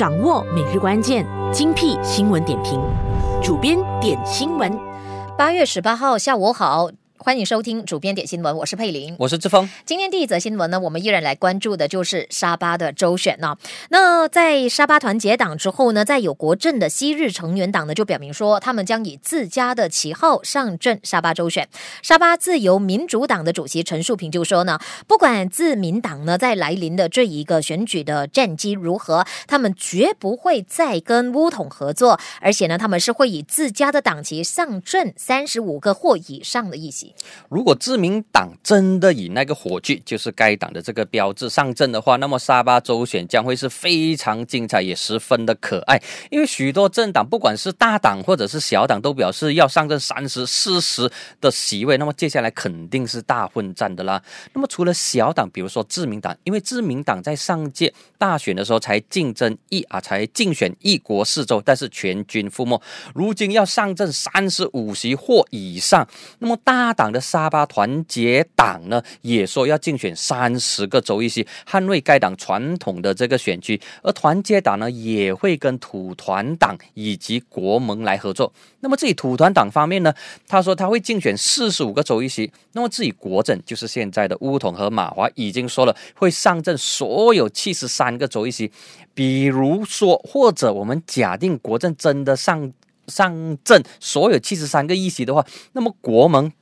掌握每日关键精辟新闻点评，主编点新闻。八月十八号下午好。欢迎收听主编点新闻，我是佩玲，我是志峰。今天第一则新闻呢，我们依然来关注的就是沙巴的州选呢。那在沙巴团结党之后呢，在有国政的昔日成员党呢，就表明说他们将以自家的旗号上阵沙巴州选。沙巴自由民主党的主席陈树平就说呢，不管自民党呢在来临的这一个选举的战机如何，他们绝不会再跟乌统合作，而且呢，他们是会以自家的党旗上阵三十五个或以上的议席。如果自民党真的以那个火炬，就是该党的这个标志上阵的话，那么沙巴州选将会是非常精彩，也十分的可爱。因为许多政党，不管是大党或者是小党，都表示要上阵三十四十的席位，那么接下来肯定是大混战的啦。那么除了小党，比如说自民党，因为自民党在上届大选的时候才竞争一啊，才竞选一国四州，但是全军覆没。如今要上阵三十五席或以上，那么大。党的沙巴团结党呢，也说要竞选三十个州议席，捍卫该党传统的这个选区。而团结党呢，也会跟土团党以及国盟来合作。那么，自己土团党方面呢，他说他会竞选四十五个州议席。那么，自己国阵就是现在的乌统和马华已经说了会上阵所有七十三个州议席。比如说，或者我们假定国阵真的上上阵所有七十三个议席的话，那么国盟。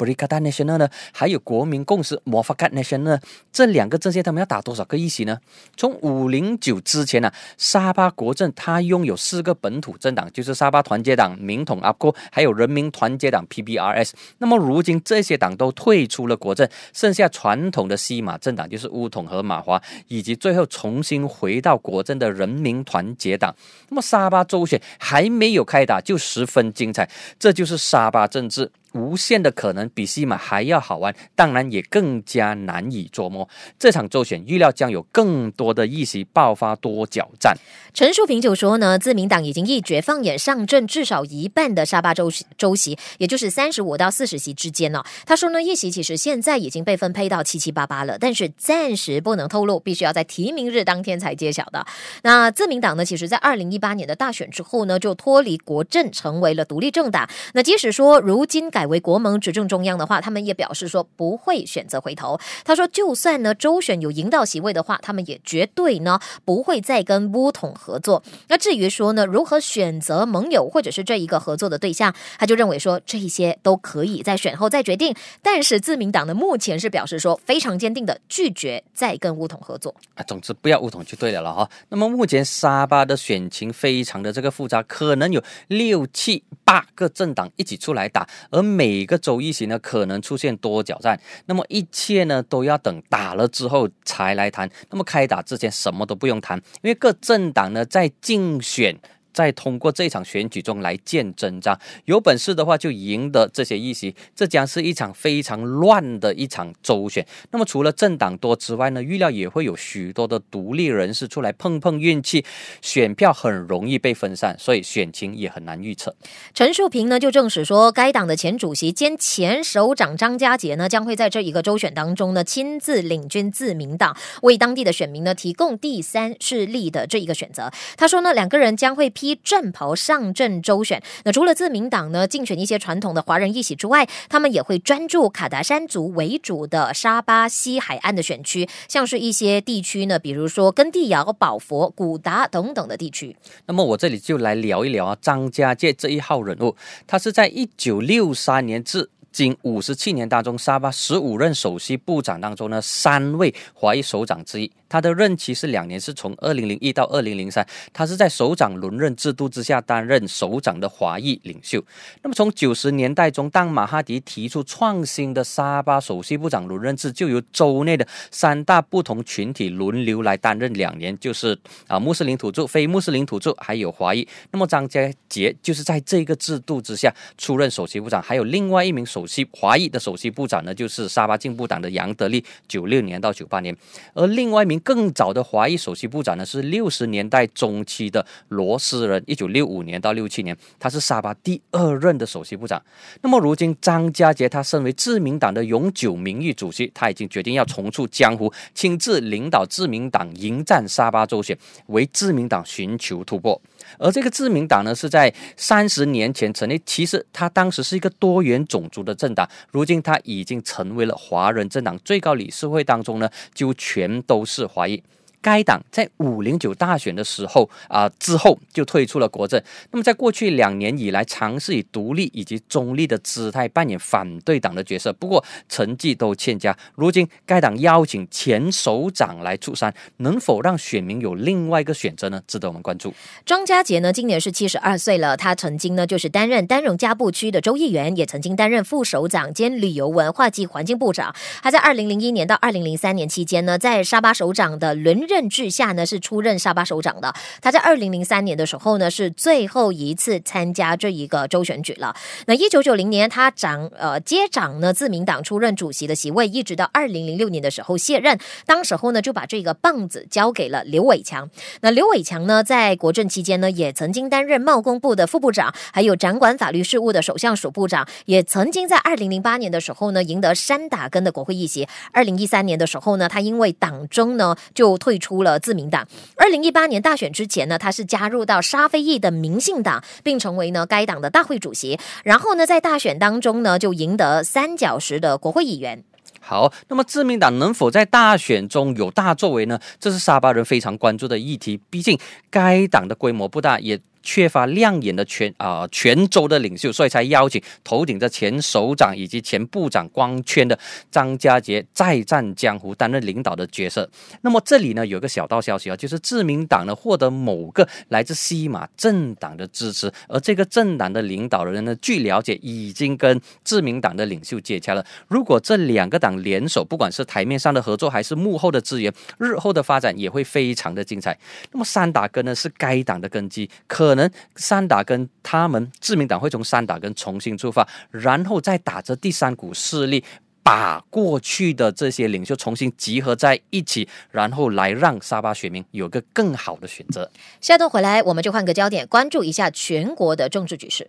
布里卡 c k Nation 呢？还有国民共识摩法卡 a Nation 呢？这两个政线他们要打多少个议席呢？从五零九之前呢，沙巴国政他拥有四个本土政党，就是沙巴团结党、民统阿婆，还有人民团结党 PBRs。那么如今这些党都退出了国政，剩下传统的西马政党就是乌统和马华，以及最后重新回到国政的人民团结党。那么沙巴州选还没有开打，就十分精彩，这就是沙巴政治。无限的可能比西马还要好玩，当然也更加难以捉摸。这场周选预料将有更多的议席爆发多角战。陈树平就说呢，自民党已经一决，放眼上阵至少一半的沙巴州州席，也就是三十五到四十席之间呢。他说呢，议席其实现在已经被分配到七七八八了，但是暂时不能透露，必须要在提名日当天才揭晓的。那自民党呢，其实在二零一八年的大选之后呢，就脱离国阵成为了独立政党。那即使说如今改改为国盟执政中央的话，他们也表示说不会选择回头。他说，就算呢周选有赢到席位的话，他们也绝对呢不会再跟乌统合作。那至于说呢如何选择盟友或者是这一个合作的对象，他就认为说这些都可以在选后再决定。但是自民党呢目前是表示说非常坚定的拒绝再跟乌统合作。啊，总之不要乌统就对了了哈。那么目前沙巴的选情非常的这个复杂，可能有六七八个政党一起出来打，而。每个周一行呢可能出现多角战，那么一切呢都要等打了之后才来谈。那么开打之前什么都不用谈，因为各政党呢在竞选。再通过这场选举中来见真章，有本事的话就赢得这些议席。这将是一场非常乱的一场周选。那么，除了政党多之外呢，预料也会有许多的独立人士出来碰碰运气，选票很容易被分散，所以选情也很难预测。陈树平呢就证实说，该党的前主席兼前首长张家杰呢将会在这一个周选当中呢亲自领军自民党，为当地的选民呢提供第三势力的这一个选择。他说呢，两个人将会批。战袍上阵周旋。那除了自民党呢，竞选一些传统的华人一席之外，他们也会专注卡达山族为主的沙巴西海岸的选区，像是一些地区呢，比如说根地窑、保佛、古达等等的地区。那么我这里就来聊一聊啊，张家界这一号人物，他是在一九六三年至今五十七年当中，沙巴十五任首席部长当中呢，三位华裔首长之一。他的任期是两年，是从二零零一到二零零三。他是在首长轮任制度之下担任首长的华裔领袖。那么从九十年代中，当马哈迪提出创新的沙巴首席部长轮任制，就由州内的三大不同群体轮流来担任两年，就是啊穆斯林土著、非穆斯林土著还有华裔。那么张家杰就是在这个制度之下出任首席部长，还有另外一名首席华裔的首席部长呢，就是沙巴进步党的杨德利，九六年到九八年，而另外一名。更早的华裔首席部长呢是六十年代中期的罗斯人，一九六五年到六七年，他是沙巴第二任的首席部长。那么如今张家杰他身为自民党的永久名誉主席，他已经决定要重出江湖，亲自领导自民党迎战沙巴州选，为自民党寻求突破。而这个自民党呢是在三十年前成立，其实他当时是一个多元种族的政党，如今他已经成为了华人政党最高理事会当中呢就全都是。华裔。该党在五零九大选的时候啊之后就退出了国政。那么在过去两年以来，尝试以独立以及中立的姿态扮演反对党的角色，不过成绩都欠佳。如今该党邀请前首长来出山，能否让选民有另外一个选择呢？值得我们关注。庄家杰呢，今年是七十二岁了。他曾经呢就是担任丹绒加布区的州议员，也曾经担任副首长兼旅游文化及环境部长。他在二零零一年到二零零三年期间呢，在沙巴首长的轮任治下呢是出任沙巴首长的，他在二零零三年的时候呢是最后一次参加这一个州选举了。那一九九零年他掌呃接掌呢自民党出任主席的席位，一直到二零零六年的时候卸任，当时候呢就把这个棒子交给了刘伟强。那刘伟强呢在国政期间呢也曾经担任贸工部的副部长，还有掌管法律事务的首相署部长，也曾经在二零零八年的时候呢赢得山打根的国会议席。二零一三年的时候呢他因为党争呢就退。出了自民党，二零一八年大选之前呢，他是加入到沙菲裔的民进党，并成为呢该党的大会主席。然后呢，在大选当中呢，就赢得三角石的国会议员。好，那么自民党能否在大选中有大作为呢？这是沙巴人非常关注的议题。毕竟该党的规模不大，也。缺乏亮眼的全啊泉州的领袖，所以才邀请头顶着前首长以及前部长光圈的张家杰再战江湖，担任领导的角色。那么这里呢有个小道消息啊，就是自民党呢获得某个来自西马政党的支持，而这个政党的领导人呢，据了解已经跟自民党的领袖接洽了。如果这两个党联手，不管是台面上的合作，还是幕后的资源，日后的发展也会非常的精彩。那么三打根呢是该党的根基，可。可能三打跟他们自民党会从三打跟重新出发，然后再打着第三股势力，把过去的这些领袖重新集合在一起，然后来让沙巴选民有个更好的选择。下段回来，我们就换个焦点，关注一下全国的政治局势，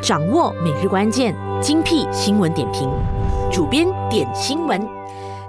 掌握每日关键，精辟新闻点评，主编点新闻。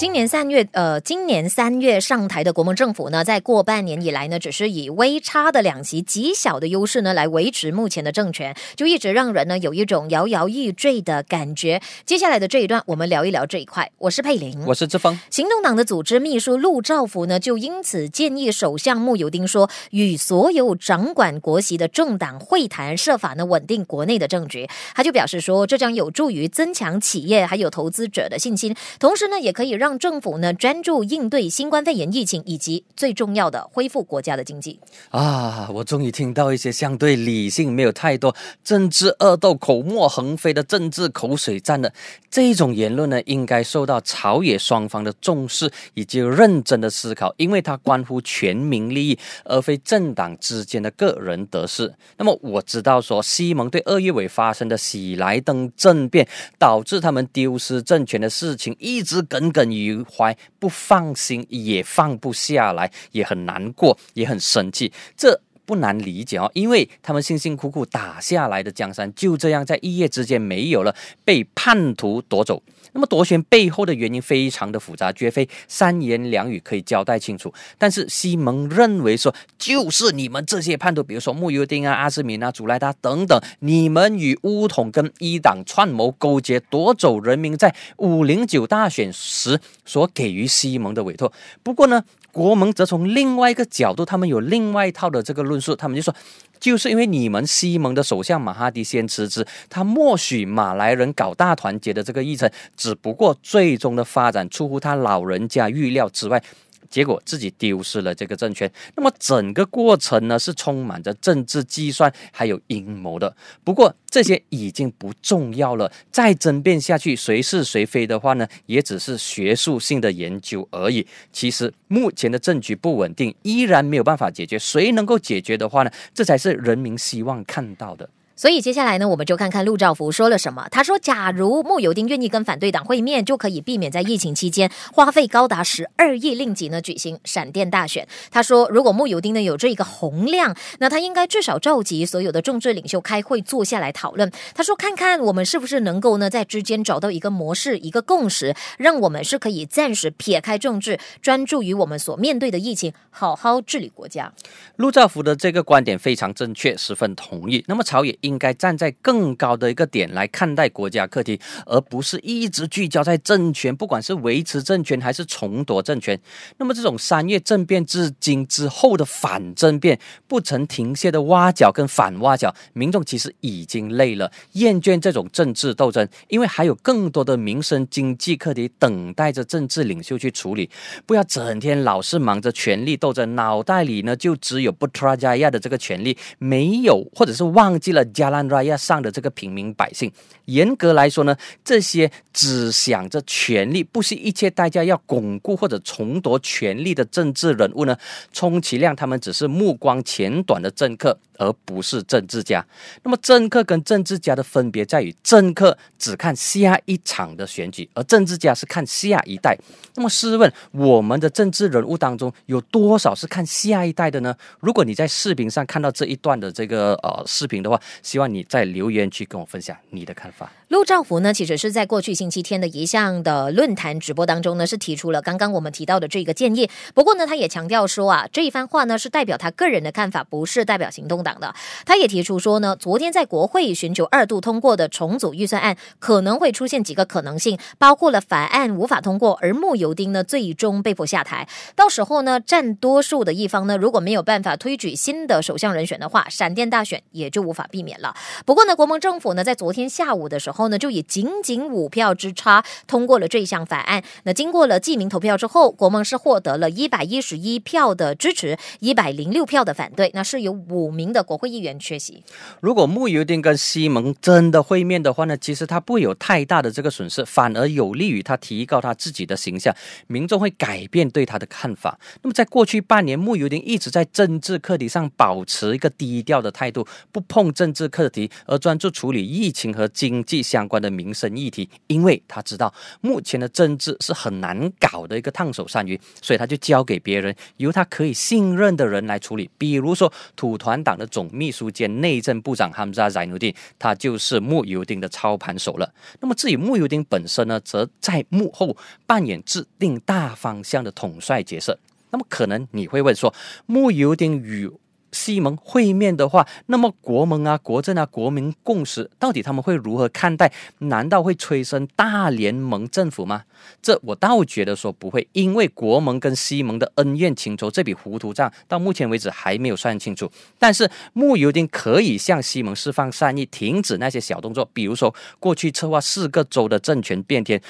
今年三月，呃，今年三月上台的国盟政府呢，在过半年以来呢，只是以微差的两席极小的优势呢，来维持目前的政权，就一直让人呢有一种摇摇欲坠的感觉。接下来的这一段，我们聊一聊这一块。我是佩林，我是志峰。行动党的组织秘书陆兆福呢，就因此建议首相穆尤丁说，与所有掌管国席的政党会谈，设法呢稳定国内的政局。他就表示说，这将有助于增强企业还有投资者的信心，同时呢，也可以让。政府呢，专注应对新冠肺炎疫情，以及最重要的恢复国家的经济啊！我终于听到一些相对理性、没有太多政治恶斗、口沫横飞的政治口水战了。这种言论呢，应该受到朝野双方的重视以及认真的思考，因为它关乎全民利益，而非政党之间的个人得失。那么我知道，说西蒙对二月伟发生的喜来登政变导致他们丢失政权的事情，一直耿耿于。于怀不放心，也放不下来，也很难过，也很生气，这不难理解哦，因为他们辛辛苦苦打下来的江山，就这样在一夜之间没有了，被叛徒夺走。那么夺权背后的原因非常的复杂，绝非三言两语可以交代清楚。但是西蒙认为说，就是你们这些叛徒，比如说穆尤丁啊、阿斯米啊、祖莱达等等，你们与乌统跟一党串谋勾结，夺走人民在五零九大选时所给予西蒙的委托。不过呢。国盟则从另外一个角度，他们有另外一套的这个论述，他们就说，就是因为你们西蒙的首相马哈迪先辞职，他默许马来人搞大团结的这个议程，只不过最终的发展出乎他老人家预料之外。结果自己丢失了这个政权，那么整个过程呢是充满着政治计算，还有阴谋的。不过这些已经不重要了，再争辩下去谁是谁非的话呢，也只是学术性的研究而已。其实目前的政局不稳定，依然没有办法解决。谁能够解决的话呢，这才是人民希望看到的。所以接下来呢，我们就看看陆兆福说了什么。他说，假如穆尤丁愿意跟反对党会面，就可以避免在疫情期间花费高达十二亿令吉呢举行闪电大选。他说，如果穆尤丁呢有这一个宏亮，那他应该至少召集所有的政治领袖开会坐下来讨论。他说，看看我们是不是能够呢在之间找到一个模式、一个共识，让我们是可以暂时撇开政治，专注于我们所面对的疫情，好好治理国家。陆兆福的这个观点非常正确，十分同意。那么朝野应。应该站在更高的一个点来看待国家课题，而不是一直聚焦在政权，不管是维持政权还是重夺政权。那么，这种三月政变至今之后的反政变不曾停歇的挖角跟反挖角，民众其实已经累了，厌倦这种政治斗争，因为还有更多的民生经济课题等待着政治领袖去处理。不要整天老是忙着权力斗争，脑袋里呢就只有不特加亚的这个权利，没有或者是忘记了。加兰拉亚上的这个平民百姓，严格来说呢，这些只想着权力、不惜一切代价要巩固或者重夺权力的政治人物呢，充其量他们只是目光浅短的政客。而不是政治家。那么，政客跟政治家的分别在于，政客只看下一场的选举，而政治家是看下一代。那么，试问我们的政治人物当中有多少是看下一代的呢？如果你在视频上看到这一段的这个呃视频的话，希望你在留言区跟我分享你的看法。陆兆福呢，其实是在过去星期天的一项的论坛直播当中呢，是提出了刚刚我们提到的这个建议。不过呢，他也强调说啊，这一番话呢是代表他个人的看法，不是代表行动的。的，他也提出说呢，昨天在国会寻求二度通过的重组预算案可能会出现几个可能性，包括了法案无法通过，而穆尤丁呢最终被迫下台，到时候呢占多数的一方呢如果没有办法推举新的首相人选的话，闪电大选也就无法避免了。不过呢，国盟政府呢在昨天下午的时候呢就以仅仅五票之差通过了这项法案。那经过了记名投票之后，国盟是获得了一百一十一票的支持，一百零六票的反对，那是有五名的。国会议员缺席。如果穆尤丁跟西蒙真的会面的话呢，其实他不有太大的这个损失，反而有利于他提高他自己的形象，民众会改变对他的看法。那么，在过去半年，穆尤丁一直在政治课题上保持一个低调的态度，不碰政治课题，而专注处理疫情和经济相关的民生议题，因为他知道目前的政治是很难搞的一个烫手山芋，所以他就交给别人，由他可以信任的人来处理，比如说土团党的。总秘书兼内政部长哈姆扎宰努丁，他就是穆尤丁的操盘手了。那么，至于穆尤丁本身呢，则在幕后扮演制定大方向的统帅角色。那么，可能你会问说，穆尤丁与？西蒙会面的话，那么国盟啊、国政啊、国民共识，到底他们会如何看待？难道会催生大联盟政府吗？这我倒觉得说不会，因为国盟跟西蒙的恩怨情仇这笔糊涂账，到目前为止还没有算清楚。但是穆尤丁可以向西蒙释放善意，停止那些小动作，比如说过去策划四个州的政权变天。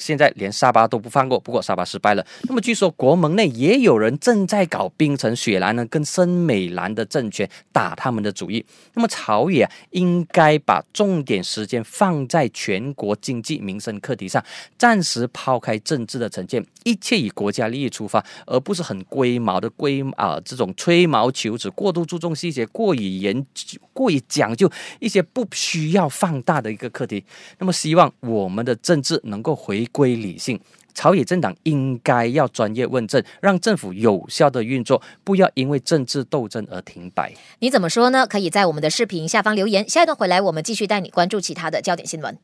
现在连沙巴都不放过，不过沙巴失败了。那么据说国盟内也有人正在搞冰城雪兰呢，跟森美兰的政权打他们的主意。那么朝野应该把重点时间放在全国经济民生课题上，暂时抛开政治的成见，一切以国家利益出发，而不是很龟毛的龟啊这种吹毛求疵、过度注重细节、过于严过于讲究一些不需要放大的一个课题。那么希望我们的政治能够回。归理性，朝野政党应该要专业问政，让政府有效的运作，不要因为政治斗争而停摆。你怎么说呢？可以在我们的视频下方留言。下一段回来，我们继续带你关注其他的焦点新闻，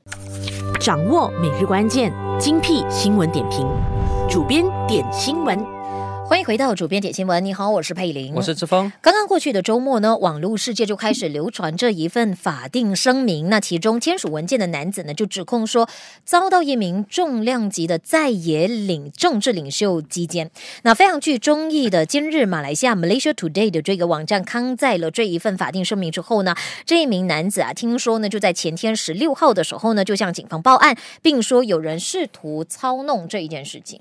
掌握每日关键，精辟新闻点评，主编点新闻。欢迎回到主编点新闻。你好，我是佩玲，我是志峰。刚刚过去的周末呢，网络世界就开始流传这一份法定声明。那其中签署文件的男子呢，就指控说遭到一名重量级的在野领政治领袖击奸。那非常具争议的《今日马来西亚 Malaysia Today》的这个网站刊载了这一份法定声明之后呢，这一名男子啊，听说呢就在前天十六号的时候呢，就向警方报案，并说有人试图操弄这一件事情。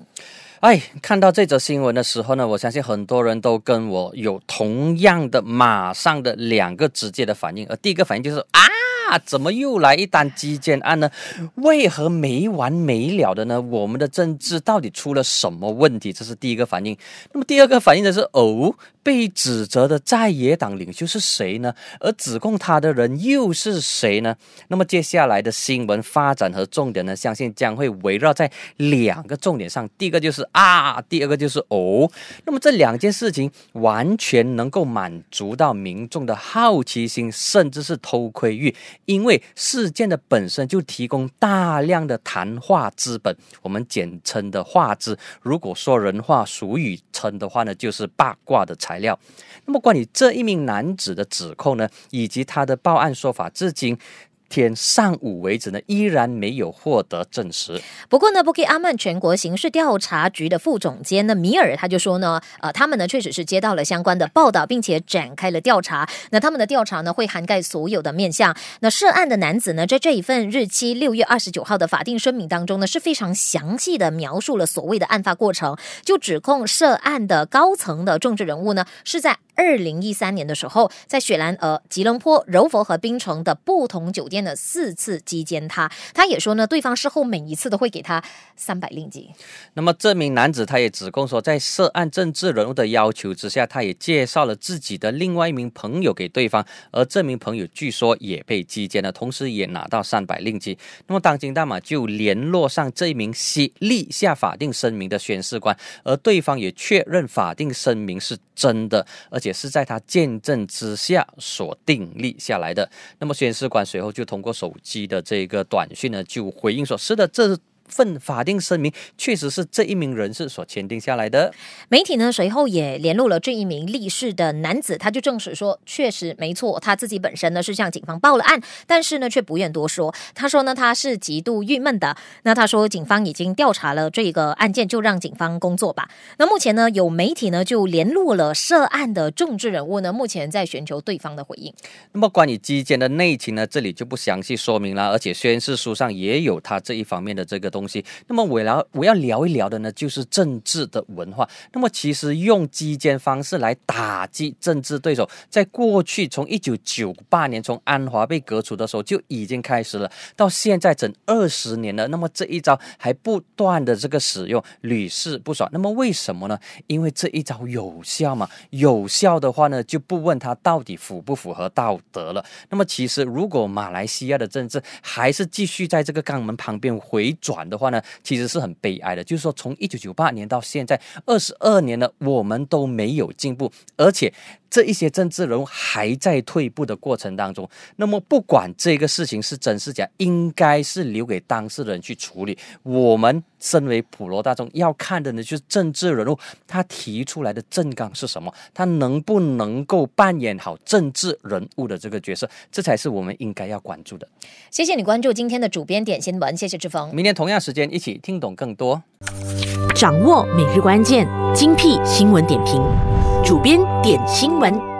哎，看到这则新闻的时候呢，我相信很多人都跟我有同样的马上的两个直接的反应，而第一个反应就是啊。那怎么又来一单基建案呢？为何没完没了的呢？我们的政治到底出了什么问题？这是第一个反应。那么第二个反应的是，哦，被指责的在野党领袖是谁呢？而指控他的人又是谁呢？那么接下来的新闻发展和重点呢？相信将会围绕在两个重点上，第一个就是啊，第二个就是哦。那么这两件事情完全能够满足到民众的好奇心，甚至是偷窥欲。因为事件的本身就提供大量的谈话资本，我们简称的“话资”。如果说人话、俗语称的话呢，就是八卦的材料。那么关于这一名男子的指控呢，以及他的报案说法，至今。天上午为止呢，依然没有获得证实。不过呢，不吉阿曼全国刑事调查局的副总监呢米尔他就说呢，呃，他们呢确实是接到了相关的报道，并且展开了调查。那他们的调查呢会涵盖所有的面相。那涉案的男子呢，在这一份日期六月二十九号的法定声明当中呢，是非常详细的描述了所谓的案发过程，就指控涉案的高层的政治人物呢是在二零一三年的时候，在雪兰莪、吉隆坡、柔佛和槟城的不同酒店。验了四次击奸，他他也说呢，对方事后每一次都会给他三百令吉。那么这名男子他也指供说，在涉案政治人物的要求之下，他也介绍了自己的另外一名朋友给对方，而这名朋友据说也被击奸了，同时也拿到三百令吉。那么当今大马就联络上这名立下法定声明的宣誓官，而对方也确认法定声明是真的，而且是在他见证之下所订立下来的。那么宣誓官随后就。通过手机的这个短信呢，就回应说：“是的，这份法定声明确实是这一名人士所签订下来的。媒体呢随后也联络了这一名立誓的男子，他就证实说，确实没错，他自己本身呢是向警方报了案，但是呢却不愿多说。他说呢他是极度郁闷的。那他说警方已经调查了这个案件，就让警方工作吧。那目前呢有媒体呢就联络了涉案的政治人物呢，目前在寻求对方的回应。那么关于基间的内情呢，这里就不详细说明了。而且宣誓书上也有他这一方面的这个。东西，那么我要我要聊一聊的呢，就是政治的文化。那么其实用击剑方式来打击政治对手，在过去从一九九八年从安华被革除的时候就已经开始了，到现在整二十年了。那么这一招还不断的这个使用，屡试不爽。那么为什么呢？因为这一招有效嘛？有效的话呢，就不问他到底符不符合道德了。那么其实如果马来西亚的政治还是继续在这个肛门旁边回转。的话呢，其实是很悲哀的，就是说，从一九九八年到现在二十二年了，我们都没有进步，而且。这一些政治人物还在退步的过程当中，那么不管这个事情是真是假，应该是留给当事人去处理。我们身为普罗大众要看的呢，就是政治人物他提出来的政纲是什么，他能不能够扮演好政治人物的这个角色，这才是我们应该要关注的。谢谢你关注今天的主编点新闻，谢谢志峰。明天同样时间一起听懂更多，掌握每日关键精辟新闻点评，主编点新闻。们。